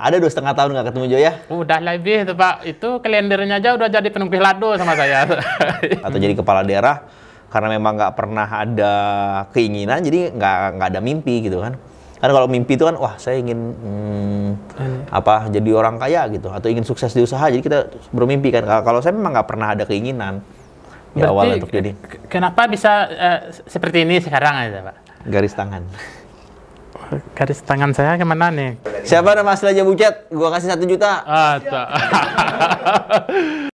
Ada dua setengah tahun nggak ketemu ya? Udah lebih tuh Pak. Itu kalendernya aja udah jadi penumpih lado sama saya. Atau jadi kepala daerah karena memang nggak pernah ada keinginan, jadi nggak nggak ada mimpi gitu kan. Karena kalau mimpi itu kan, wah saya ingin hmm, apa jadi orang kaya gitu, atau ingin sukses di usaha, jadi kita bermimpi kan. Kalau saya memang nggak pernah ada keinginan di awal untuk jadi. Kenapa bisa uh, seperti ini sekarang aja Pak? Garis tangan garis tangan saya kemana nih? Siapa nama aja Bucet? Gua kasih satu juta. Ah,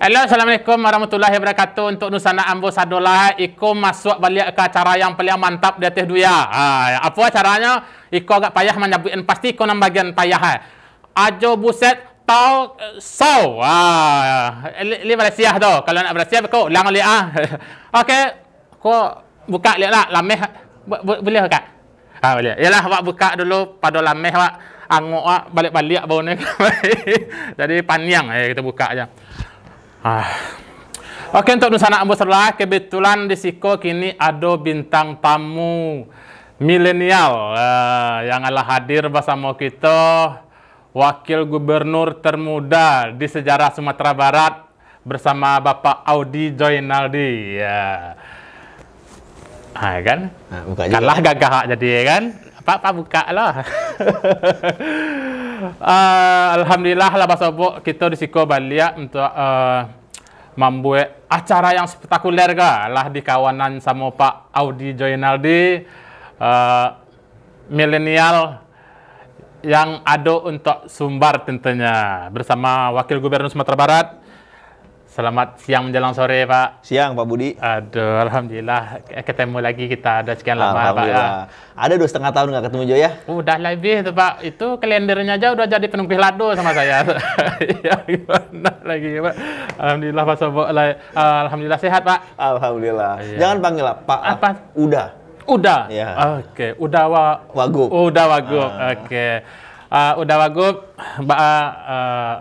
Hello, Assalamualaikum warahmatullahi wabarakatuh untuk Nusana Ambo Sadola Iko masuk balik ke acara yang paling mantap di atas dunia ha, Apa acaranya? Iko agak payah menyebutkan pasti Iko nam bagian payah ha. Ajo Buset Tau eh, Sau ha, Ini berasiah tu, kalau nak berasiah kau ulang balik ha. Ah. Okey, kau buka balik lah, lameh eh. Boleh kak? Ha, boleh, yalah awak buka dulu pada lameh awak Angok balik-balik baru ni Jadi panjang eh, kita buka je Ah. Oke untuk nusana ambo setelah kebetulan di Siko kini ada bintang tamu milenial uh, yang telah hadir bersama kita wakil gubernur termuda di sejarah Sumatera Barat bersama Bapak Audi Joinaldi ya. Yeah. Nah, kan? Nah, Kalah gagah jadi ya kan? Pak, Pak buka lah. uh, Alhamdulillah lah Pak Sobo, kita di Siko Balia untuk uh, membuat acara yang spektakuler ga lah di kawanan sama Pak Audi Joinaldi uh, milenial yang ada untuk Sumbar tentunya bersama Wakil Gubernur Sumatera Barat Selamat siang menjelang sore Pak. Siang Pak Budi. Aduh, alhamdulillah eh, ketemu lagi kita ada sekian lama Pak. Ya. Ada dua setengah tahun nggak ketemu Jo ya? Udah lebih tuh Pak. Itu kalendernya aja udah jadi penumpih lado sama saya. ya gimana lagi ya, Pak? Alhamdulillah Pak Sobo. Alhamdulillah sehat Pak. Alhamdulillah. Ya. Jangan panggil Pak. Apa? Udah. Udah. Ya. Oke. Okay. Udah wa. Wagub. Udah wagub. Ah. Oke. Okay. Uh, udah wagub. Mbak. Uh,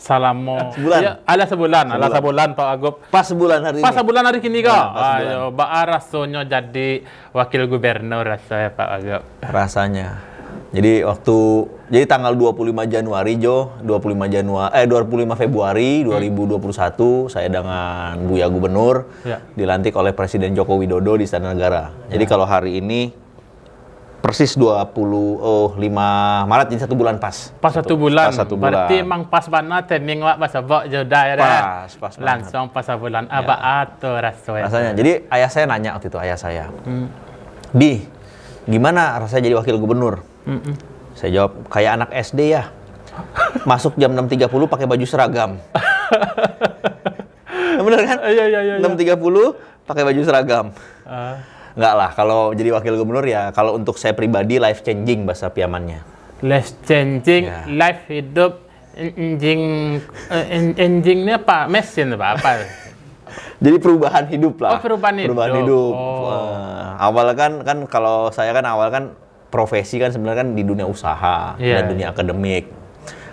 Salamo. Sebulan. Ya, ala sebulan, sebulan. ala sebulan Pak Agop. Pas sebulan hari ini. Iya, pas sebulan hari ini kok. Ayo, Ba'a rasanya jadi wakil gubernur rasanya Pak Agop. Rasanya. Jadi waktu jadi tanggal 25 Januari Jo, 25 Januari eh 25 Februari 2021 hmm. saya dengan Buya Gubernur ya. dilantik oleh Presiden Joko Widodo di Istana Negara. Ya. Jadi kalau hari ini persis 25 oh, Maret jadi satu bulan pas. Pas satu, satu bulan. Pas satu bulan. Berarti emang pas mana ya, timing wak pas abak jodoh ya. ya pas, pas. Langsung pas satu bulan ya. atau rasanya. Rasanya. Jadi ayah saya nanya waktu itu ayah saya. Hmm. Di, gimana rasanya jadi wakil gubernur? Hmm -mm. Saya jawab kayak anak SD ya. Masuk jam 6.30 pakai baju seragam. Bener kan? Iya iya iya. 6.30 iya. pakai baju seragam. Uh. Enggak lah, kalau jadi wakil gubernur ya kalau untuk saya pribadi life changing bahasa Piamannya. Life changing, ya. life hidup anjing eh, endingnya apa mesin Pak apa? Jadi perubahan hidup lah. Oh, perubahan, perubahan hidup. hidup. Oh. awal kan kan kalau saya kan awal kan profesi kan sebenarnya kan di dunia usaha yeah. dan dunia akademik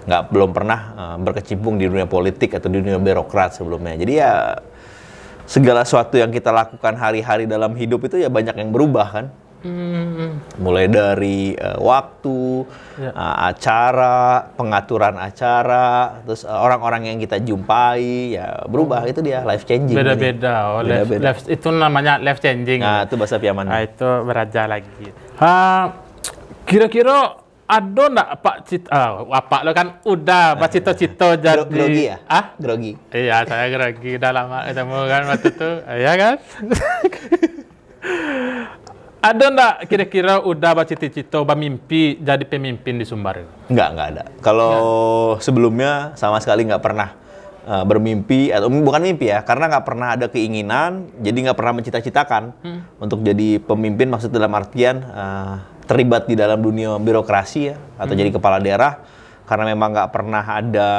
nggak belum pernah uh, berkecimpung di dunia politik atau di dunia birokrat sebelumnya. Jadi ya segala sesuatu yang kita lakukan hari-hari dalam hidup itu ya banyak yang berubah kan. Hmm. Mulai dari uh, waktu, ya. uh, acara, pengaturan acara, terus orang eh, orang-orang yang kita jumpai ya berubah hmm. itu dia life changing. Beda-beda. Oh, Beda -beda. Life, itu namanya life changing. Nah, itu bahasa Piaman. Nah, itu beraja lagi. Ah, kira-kira ada ndak Pak Cito, oh, ah, lo kan udah Pak cita Cito jadi grogi ya? Ah, grogi. Iya, saya grogi udah lama ketemu kan waktu itu, iya kan? ada ndak kira-kira udah Pak cita Cito bermimpi jadi pemimpin di Sumbar? Enggak, enggak ada. Kalau sebelumnya sama sekali nggak pernah Eh, bermimpi atau bukan mimpi ya karena nggak pernah ada keinginan jadi nggak pernah mencita-citakan hmm. untuk jadi pemimpin maksud dalam artian uh, terlibat di dalam dunia birokrasi ya atau hmm. jadi kepala daerah karena memang nggak pernah ada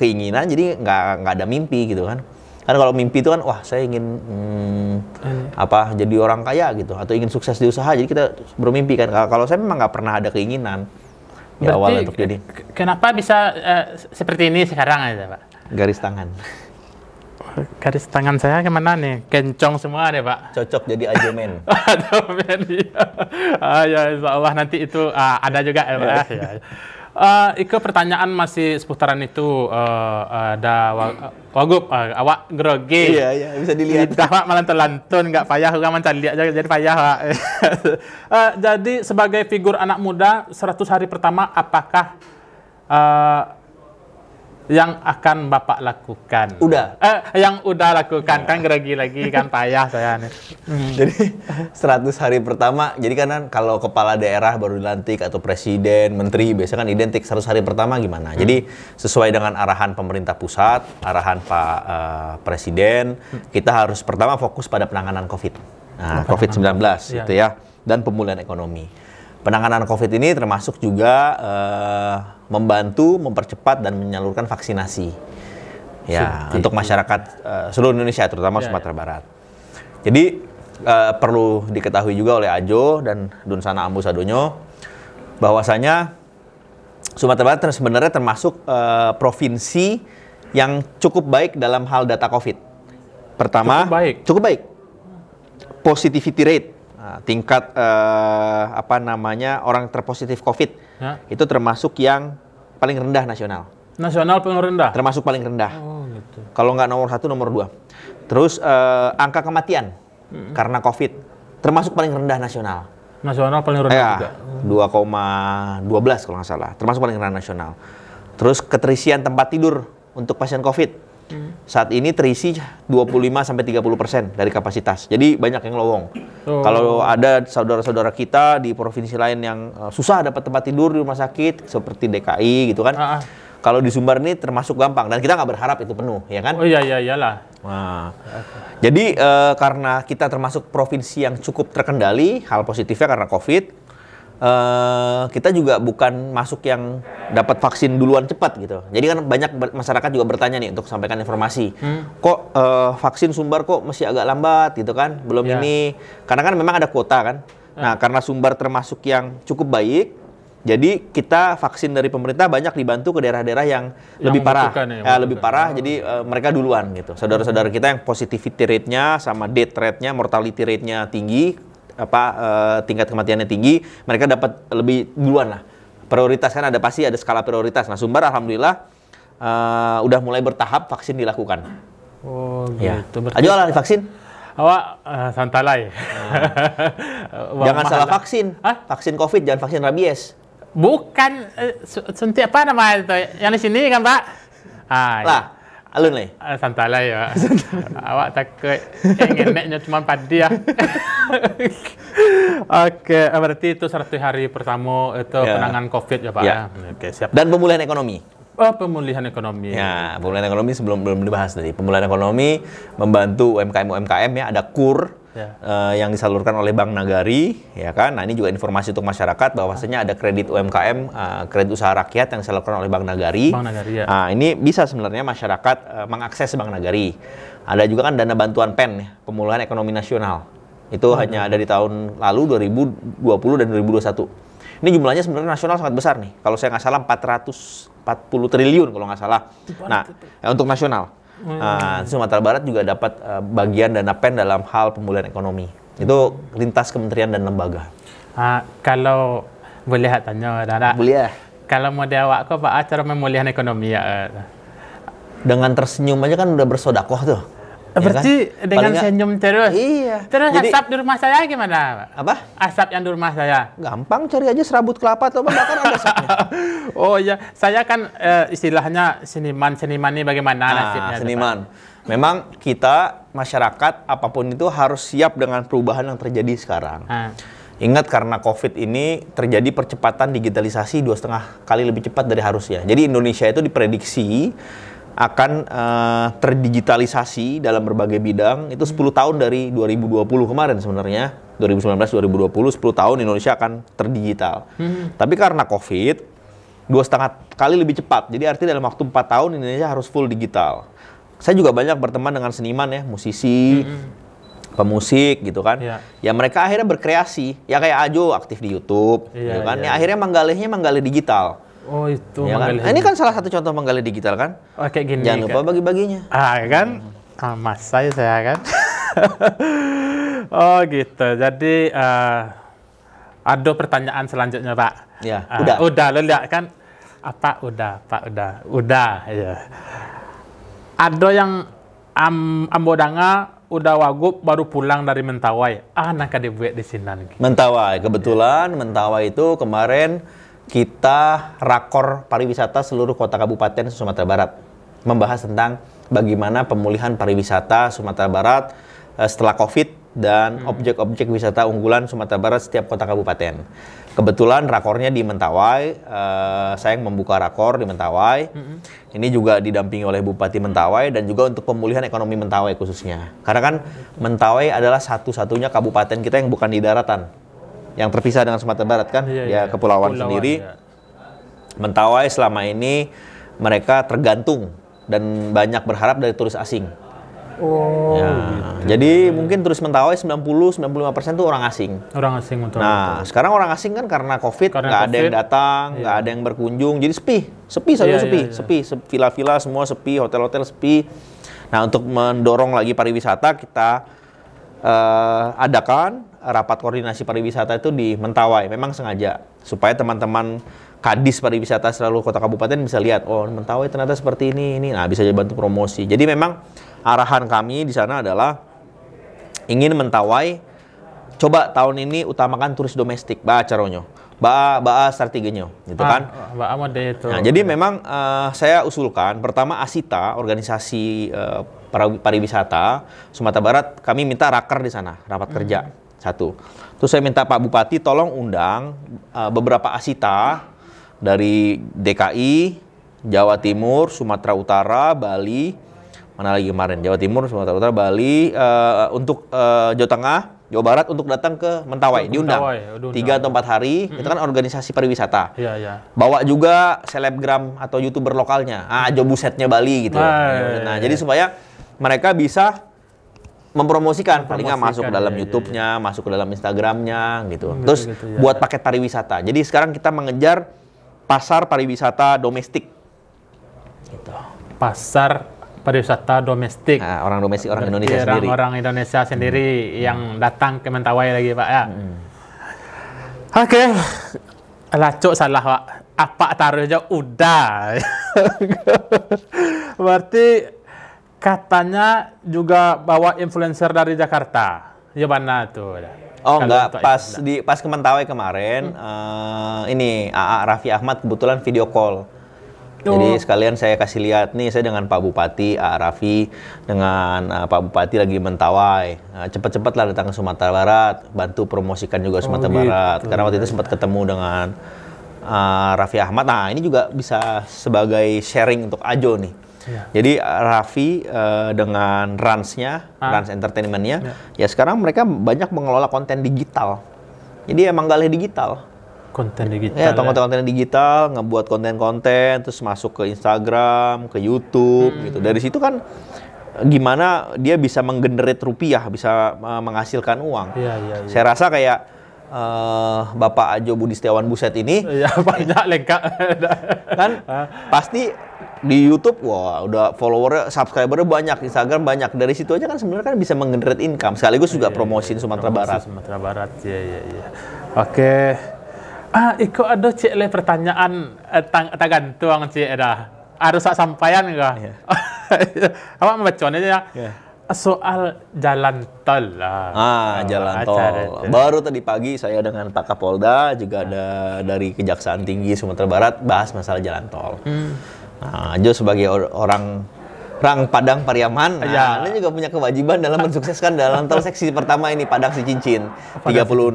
keinginan jadi nggak nggak ada mimpi gitu kan karena kalau mimpi itu kan wah saya ingin hmm, hmm. apa jadi orang kaya gitu atau ingin sukses di usaha jadi kita bermimpi kan kalau saya memang nggak pernah ada keinginan Berarti, awal untuk jadi. Kenapa bisa uh, seperti ini sekarang aja, Pak? garis tangan garis tangan saya kemana nih? Kencong semua deh pak. Cocok jadi ajemen ajemen iya. ah, ya insya Allah nanti itu ah, ada juga ya pak. ya, ya. Uh, Iko pertanyaan masih seputaran itu uh, ada uh, wagub uh, awak grogi. Iya iya bisa dilihat. Lidah pak malah telantun nggak payah orang mencari lihat jadi payah pak. uh, jadi sebagai figur anak muda 100 hari pertama apakah uh, yang akan Bapak lakukan? Udah. Eh, yang udah lakukan nah. kan geragi lagi kan payah saya nih. Hmm. Jadi 100 hari pertama, jadi kan, kan kalau kepala daerah baru dilantik atau presiden, menteri biasanya kan identik 100 hari pertama gimana. Hmm. Jadi sesuai dengan arahan pemerintah pusat, arahan Pak uh, Presiden, hmm. kita harus pertama fokus pada penanganan Covid. Nah, Covid-19 ya. itu ya dan pemulihan ekonomi. Penanganan COVID ini termasuk juga uh, membantu mempercepat dan menyalurkan vaksinasi ya Sinti. untuk masyarakat uh, seluruh Indonesia terutama ya, ya. Sumatera ya. Barat. Jadi uh, perlu diketahui juga oleh Ajo dan Dunsana Ambusadonyo bahwasanya Sumatera Barat sebenarnya termasuk uh, provinsi yang cukup baik dalam hal data COVID. Pertama, cukup baik. Cukup baik. Positivity rate Eh, tingkat uh, apa namanya orang terpositif COVID ya. itu termasuk yang paling rendah nasional. Nasional paling rendah. Termasuk paling rendah. Oh, gitu. Kalau nggak nomor satu, nomor dua. Terus uh, angka kematian hmm. karena COVID termasuk paling rendah nasional. Nasional paling rendah ya, juga. 2,12 kalau nggak salah. Termasuk paling rendah nasional. Terus keterisian tempat tidur untuk pasien COVID Hmm. saat ini terisi 25 sampai 30 persen dari kapasitas. Jadi banyak yang lowong. Oh. Kalau ada saudara-saudara kita di provinsi lain yang uh, susah dapat tempat tidur di rumah sakit seperti DKI gitu kan. Uh -uh. Kalau di Sumbar ini termasuk gampang dan kita nggak berharap itu penuh, ya kan? Oh iya iya iyalah. Nah, jadi uh, karena kita termasuk provinsi yang cukup terkendali, hal positifnya karena COVID, Eh, kita juga bukan masuk yang dapat vaksin duluan cepat gitu. Jadi kan banyak masyarakat juga bertanya nih untuk sampaikan informasi. Hmm. Kok uh, vaksin Sumbar kok masih agak lambat gitu kan? Belum yeah. ini karena kan memang ada kuota kan. Hmm. Nah, karena Sumbar termasuk yang cukup baik, jadi kita vaksin dari pemerintah banyak dibantu ke daerah-daerah yang, yang lebih parah. Ya, ya, lebih parah. Jadi uh, mereka duluan gitu. Saudara-saudara kita yang positivity rate-nya sama death rate-nya, mortality rate-nya tinggi, apa uh, tingkat kematiannya tinggi, mereka dapat lebih duluan lah. Prioritas kan ada pasti ada skala prioritas. Nah, sumber alhamdulillah uh, udah mulai bertahap vaksin dilakukan. Oh, ya. gitu. Ya. Ayo lah divaksin. Awak uh, eh, santalai. Uh. jangan salah vaksin. Hah? Vaksin COVID jangan vaksin rabies. Bukan uh, suntik apa namanya itu? Yang di sini kan, Pak? Ah, lah, ya. Alun lah. santai lah ya. Awak takut engeneknya eh, cuma padi ya. Oke, ah, berarti itu 100 hari pertama itu ya. penanganan COVID ya Pak. Yeah. Ya? Oke, siap. Dan pemulihan ekonomi? Oh, pemulihan ekonomi. Ya, pemulihan ekonomi sebelum belum dibahas tadi. Pemulihan ekonomi membantu UMKM UMKM ya ada kur ya. Uh, yang disalurkan oleh Bank Nagari ya kan. Nah, ini juga informasi untuk masyarakat bahwasanya ada kredit UMKM, uh, eh, kredit usaha rakyat yang disalurkan oleh Bank Nagari. Bank Nagari ya. Nah, ini bisa sebenarnya masyarakat uh, mengakses Bank Nagari. Ada juga kan dana bantuan PEN, Pemulihan Ekonomi Nasional. Itu oh, hanya ada di tahun lalu 2020 dan 2021. Ini jumlahnya sebenarnya nasional sangat besar nih. Kalau saya nggak salah 440 triliun kalau nggak salah. Nah, ya untuk nasional. Hmm. Nah, Sumatera Barat juga dapat eh, bagian dana PEN dalam hal pemulihan ekonomi. Itu lintas kementerian dan lembaga. Uh, kalau boleh tanya, Dara. Boleh. Kalau mau awak kok Pak, cara pemulihan ekonomi ya? Eh? Dengan tersenyum aja kan udah bersodakoh tuh. Ya kan? Berarti kan? dengan Paling senyum terus. Iya. Terus Jadi, asap di rumah saya gimana, Apa? Asap yang di rumah saya. Gampang cari aja serabut kelapa atau bakar ada asapnya. oh iya, saya kan e, istilahnya seniman-seniman ini bagaimana nah, nasibnya? seniman. Depan? Memang kita masyarakat apapun itu harus siap dengan perubahan yang terjadi sekarang. Hmm. Ingat karena COVID ini terjadi percepatan digitalisasi dua setengah kali lebih cepat dari harusnya. Jadi Indonesia itu diprediksi akan uh, terdigitalisasi dalam berbagai bidang itu 10 hmm. tahun dari 2020 kemarin sebenarnya 2019 2020 10 tahun Indonesia akan terdigital hmm. tapi karena COVID dua setengah kali lebih cepat jadi artinya dalam waktu 4 tahun Indonesia harus full digital saya juga banyak berteman dengan seniman ya musisi hmm. pemusik gitu kan ya. ya mereka akhirnya berkreasi ya kayak Ajo aktif di YouTube ya, gitu kan ya. ya akhirnya iya. menggalihnya menggali digital Oh itu ya kan? ini kan salah satu contoh menggali digital kan? Oh, kayak gini. Jangan lupa kan? bagi-baginya. Ah kan, ah, mas saya saya kan. oh gitu. Jadi uh, ada pertanyaan selanjutnya Pak. Ya. Uh, udah. Udah lihat kan? Apa udah Pak udah udah ya. Ada yang am, ambodanga udah wagub baru pulang dari Mentawai. Ah, nak dibuat di sini. Gitu. Mentawai, kebetulan Mentawai itu kemarin kita rakor pariwisata seluruh kota kabupaten Sumatera Barat membahas tentang bagaimana pemulihan pariwisata Sumatera Barat eh, setelah Covid dan hmm. objek-objek wisata unggulan Sumatera Barat setiap kota kabupaten. Kebetulan rakornya di Mentawai, uh, saya yang membuka rakor di Mentawai. Mm-hmm. Ini juga didampingi oleh Bupati Mentawai dan juga untuk pemulihan ekonomi Mentawai khususnya. Karena kan Mentawai adalah satu-satunya kabupaten kita yang bukan di daratan yang terpisah dengan Sumatera Barat kan, iya, ya ya, ya kepulauan, kepulauan sendiri. ya. Mentawai selama ini mereka tergantung dan banyak berharap dari turis asing. Oh. Ya. Gitu. Jadi mungkin turis Mentawai 90 95% tuh orang asing. Orang asing betul. Nah, betul. sekarang orang asing kan karena Covid nggak ada yang datang, iya. nggak iya. ada yang berkunjung, jadi sepi. Sepi saja iya, iya, sepi, iya, iya. sepi, villa-villa semua sepi, hotel-hotel sepi. Nah, untuk mendorong lagi pariwisata kita uh, adakan rapat koordinasi pariwisata itu di Mentawai. Memang sengaja supaya teman-teman kadis pariwisata selalu kota kabupaten bisa lihat, oh Mentawai ternyata seperti ini, ini, nah bisa jadi bantu promosi. Jadi memang arahan kami di sana adalah ingin Mentawai coba tahun ini utamakan turis domestik, bah caronyo, baa baa strateginya, gitu ah, kan? ba itu. Nah, jadi memang uh, saya usulkan pertama Asita organisasi uh, pariwisata Sumatera Barat kami minta raker di sana rapat hmm. kerja satu terus saya minta Pak Bupati tolong undang uh, beberapa asita dari DKI Jawa Timur Sumatera Utara Bali mana lagi kemarin Jawa Timur Sumatera Utara Bali uh, untuk uh, Jawa Tengah Jawa Barat untuk datang ke Mentawai, Mentawai diundang tiga atau empat hari. Mm-hmm. Itu kan organisasi pariwisata. yeah, yeah. Bawa juga selebgram atau youtuber lokalnya, ah Jobusetnya Bali gitu. Nah, nah, ya, nah jadi iya. supaya mereka bisa mempromosikan paling nggak masuk ke dalam ya, ya YouTube-nya, ya, ya, masuk ke dalam Instagram-nya gitu. Betul, Terus betul, gitu, ya. buat paket pariwisata. Jadi sekarang kita mengejar pasar pariwisata domestik. Gitu. Pasar pariwisata domestik. Nah, orang domestik orang Indonesia orang, sendiri. Orang Indonesia sendiri hmm. yang datang ke Mentawai lagi, Pak ya. Hmm. Oke. Okay. Lacok salah, Pak. Apa taruh aja udah. Berarti katanya juga bawa influencer dari Jakarta. Ya mana tuh? Oh Kalo enggak, pas itu, di pas ke kemarin hmm. uh, ini AA Raffi Ahmad kebetulan video call. Jadi oh. sekalian saya kasih lihat nih saya dengan Pak Bupati AA Raffi dengan uh, Pak Bupati lagi Mentawai. Uh, eh, Cepat-cepat lah datang ke Sumatera Barat, bantu promosikan juga Sumatera oh, gitu. Barat. Karena waktu itu sempat ketemu dengan uh, Raffi Ahmad. Nah ini juga bisa sebagai sharing untuk Ajo nih. Ya. Jadi ah, Raffi uh, dengan Ransnya, ah. Rans Entertainmentnya, ya. ya sekarang mereka banyak mengelola konten digital. Jadi emang galih digital. Konten digital. Ya, ya. konten konten digital, ngebuat konten-konten, terus masuk ke Instagram, ke YouTube, hmm. gitu. Dari situ kan gimana dia bisa menggenerate rupiah, bisa uh, menghasilkan uang. Ya, ya, ya. Saya rasa kayak uh, Bapak Ajo Budi Setiawan Buset ini. Iya, banyak lengkap. kan pasti di YouTube wah udah follower subscribernya banyak Instagram banyak dari situ aja kan sebenarnya kan bisa menggenerate income sekaligus juga iya, iya, promosi promosiin iya, Sumatera promosi Barat Sumatera Barat ya ya ya oke ah Iko ada cek le pertanyaan eh, tang tagan tuang cek ada harus sampaian enggak yeah. apa membacanya ya yeah soal jalan tol lah. Ah, jalan tol. Acara. Baru tadi pagi saya dengan Pak Kapolda juga ada dari Kejaksaan Tinggi Sumatera Barat bahas masalah jalan tol. Hmm. Nah, Jo sebagai or orang Rang Padang Pariaman, nah, ya. ini juga punya kewajiban dalam mensukseskan dalam tol seksi pertama ini Padang Si Cincin 36,6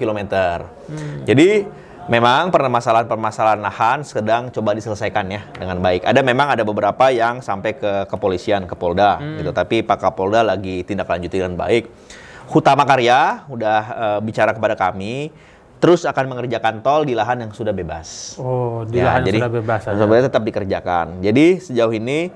km. Hmm. Jadi memang permasalahan-permasalahan lahan sedang coba diselesaikan ya dengan baik. Ada memang ada beberapa yang sampai ke kepolisian, ke Polda hmm. gitu, tapi Pak Kapolda lagi tindak lanjuti dengan baik. Hutama Karya udah e, bicara kepada kami terus akan mengerjakan tol di lahan yang sudah bebas. Oh, di ya, lahan jadi, yang sudah bebas. Aja. Sebenarnya tetap dikerjakan. Jadi sejauh ini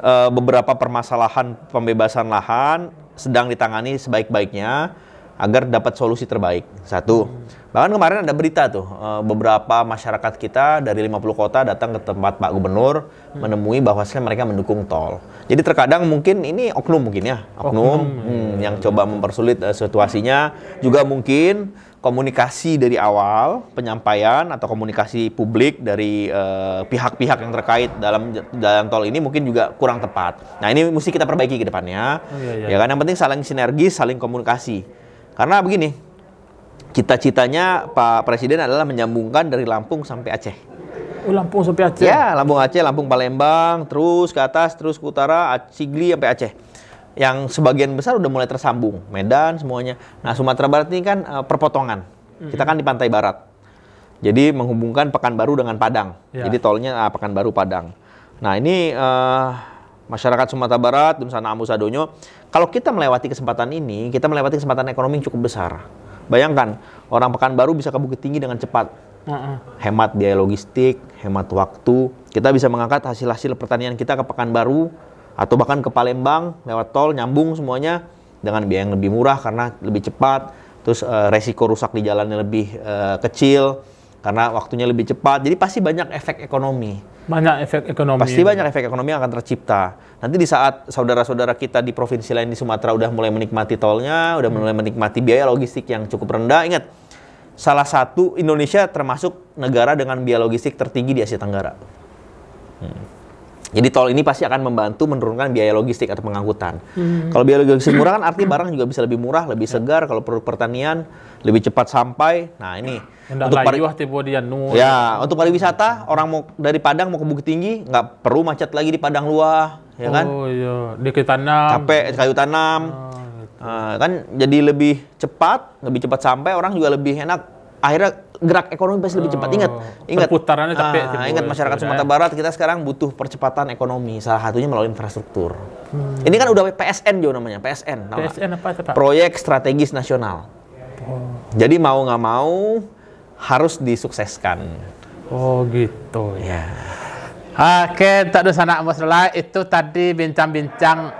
e, beberapa permasalahan pembebasan lahan sedang ditangani sebaik-baiknya agar dapat solusi terbaik. Satu. Bahkan kemarin ada berita tuh, eh, beberapa masyarakat kita dari 50 kota datang ke tempat Pak Gubernur menemui bahwa mereka mendukung tol. Jadi terkadang mungkin ini oknum mungkin ya, oknum, oknum iya. hmm, yang coba mempersulit eh, situasinya. Juga mungkin komunikasi dari awal, penyampaian atau komunikasi publik dari eh, pihak-pihak uh, yang terkait dalam jalan tol ini mungkin juga kurang tepat. Nah ini mesti kita perbaiki ke depannya. Oh, iya, iya. Ya kan yang penting saling sinergi, saling komunikasi. Karena begini, cita-citanya Pak Presiden adalah menyambungkan dari Lampung sampai Aceh. Oh, Lampung sampai Aceh. Ya, Lampung Aceh, Lampung Palembang, terus ke atas, terus ke utara, Sigli sampai Aceh. Yang sebagian besar udah mulai tersambung, Medan semuanya. Nah, Sumatera Barat ini kan uh, perpotongan. Mhm. Kita kan di pantai barat. Jadi menghubungkan Pekanbaru dengan Padang. Yeah. Jadi tolnya uh, Pekanbaru Padang. Nah, ini uh, masyarakat Sumatera Barat, di sana Amusadonyo, kalau kita melewati kesempatan ini, kita melewati kesempatan ekonomi yang cukup besar. Bayangkan, orang Pekanbaru bisa ke Bukit Tinggi dengan cepat. Uh-uh. Hemat biaya logistik, hemat waktu. Kita bisa mengangkat hasil-hasil pertanian kita ke Pekanbaru atau bahkan ke Palembang lewat tol nyambung semuanya dengan biaya yang lebih murah karena lebih cepat. Terus uh, resiko rusak di jalannya lebih uh, kecil karena waktunya lebih cepat. Jadi pasti banyak efek ekonomi. Banyak efek ekonomi. Pasti banyak efek ekonomi yang akan tercipta. Nanti di saat saudara-saudara kita di provinsi lain di Sumatera udah mulai menikmati tolnya, udah hmm. mulai menikmati biaya logistik yang cukup rendah, ingat salah satu Indonesia termasuk negara dengan biaya logistik tertinggi di Asia Tenggara. Hmm. Jadi tol ini pasti akan membantu menurunkan biaya logistik atau pengangkutan. Hmm. Kalau biaya logistik murah kan artinya barang juga bisa lebih murah, lebih ya. segar. Kalau produk pertanian lebih cepat sampai. Nah ini Endak untuk pari... ya untuk pariwisata orang mau dari Padang mau ke Bukit Tinggi nggak perlu macet lagi di Padang Luar, ya kan? Oh iya, di kayu tanam. Capek kayu tanam. Oh, gitu. uh, kan jadi lebih cepat, lebih cepat sampai orang juga lebih enak. Akhirnya gerak ekonomi pasti lebih cepat. Ingat, oh, ingat. Putarannya tapi ah, ingat masyarakat ya. Sumatera Barat kita sekarang butuh percepatan ekonomi salah satunya melalui infrastruktur. Hmm. Ini kan udah PSN Jo namanya, PSN. PSN apa itu, Pak? Proyek Strategis Nasional. Oh. Jadi mau nggak mau harus disukseskan. Oh gitu ya. ya. Oke, okay, tak ada sana Mas itu tadi bincang-bincang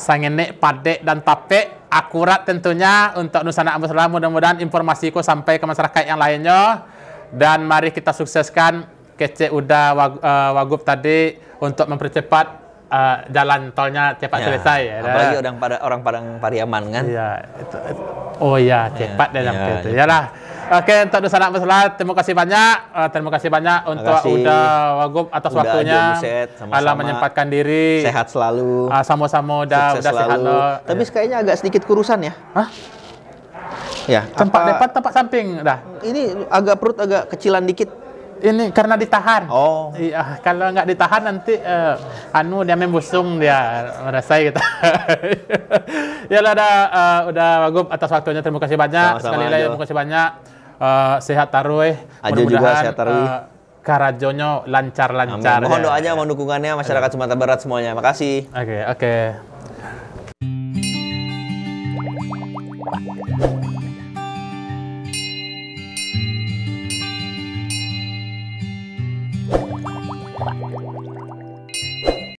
sangenek, padek, dan tape Akurat tentunya untuk Nusana Salam. Mudah-mudahan informasiku sampai ke masyarakat yang lainnya. Dan mari kita sukseskan kece udah eh, wagub tadi untuk mempercepat uh, jalan tolnya cepat ya. selesai ya. Apalagi orang pada orang Padang Pariaman kan. Iya, itu, itu. Oh iya, cepat ya, ya, itu. Ya. Yalah. Oke, untuk di sana Masalah, terima kasih banyak. Uh, terima kasih banyak untuk kasih. Uda Wagub atas Uda waktunya. alhamdulillah menyempatkan diri. Sehat selalu. Uh, sama-sama Uda, Sukses Uda selalu. sehat lo. Tapi ya. kayaknya agak sedikit kurusan ya. Hah? Ya, tempat apa, depan, tempat samping dah. Ini agak perut agak kecilan dikit. Ini karena ditahan. Oh. Iya, kalau nggak ditahan nanti uh, anu dia membusung dia merasa gitu. ya udah, uh, udah Wagub atas waktunya terima kasih banyak. Sama -sama Sekali lagi terima kasih banyak uh, sehat taruh. Eh. Aja juga sehat taruh. Uh, eh, Karajonyo lancar-lancar. Mohon doanya, mohon dukungannya masyarakat Sumatera Barat semuanya. Makasih. Oke, okay, oke. Okay.